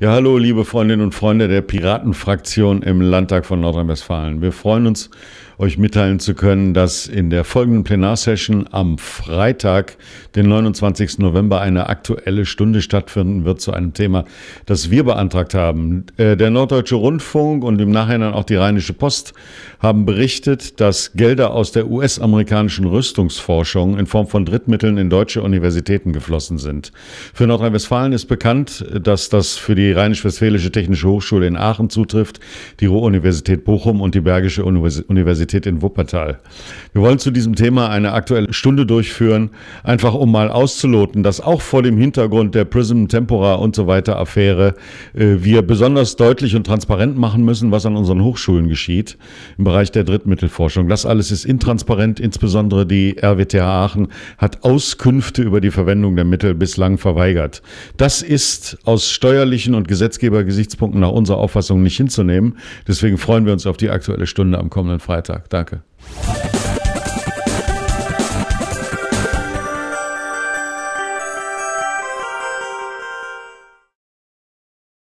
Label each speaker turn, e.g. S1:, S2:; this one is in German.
S1: Ja, hallo, liebe Freundinnen und Freunde der Piratenfraktion im Landtag von Nordrhein-Westfalen. Wir freuen uns, euch mitteilen zu können, dass in der folgenden Plenarsession am Freitag, den 29. November, eine aktuelle Stunde stattfinden wird zu einem Thema, das wir beantragt haben. Äh, der Norddeutsche Rundfunk und im Nachhinein auch die Rheinische Post haben berichtet, dass Gelder aus der US-amerikanischen Rüstungsforschung in Form von Drittmitteln in deutsche Universitäten geflossen sind. Für Nordrhein-Westfalen ist bekannt, dass das für die die Rheinisch-Westfälische Technische Hochschule in Aachen zutrifft, die Ruhr-Universität Bochum und die Bergische Universität in Wuppertal. Wir wollen zu diesem Thema eine aktuelle Stunde durchführen, einfach um mal auszuloten, dass auch vor dem Hintergrund der Prism Tempora und so weiter Affäre äh, wir besonders deutlich und transparent machen müssen, was an unseren Hochschulen geschieht im Bereich der Drittmittelforschung. Das alles ist intransparent, insbesondere die RWTH Aachen hat Auskünfte über die Verwendung der Mittel bislang verweigert. Das ist aus steuerlichen und und Gesetzgebergesichtspunkten nach unserer Auffassung nicht hinzunehmen. Deswegen freuen wir uns auf die Aktuelle Stunde am kommenden Freitag. Danke.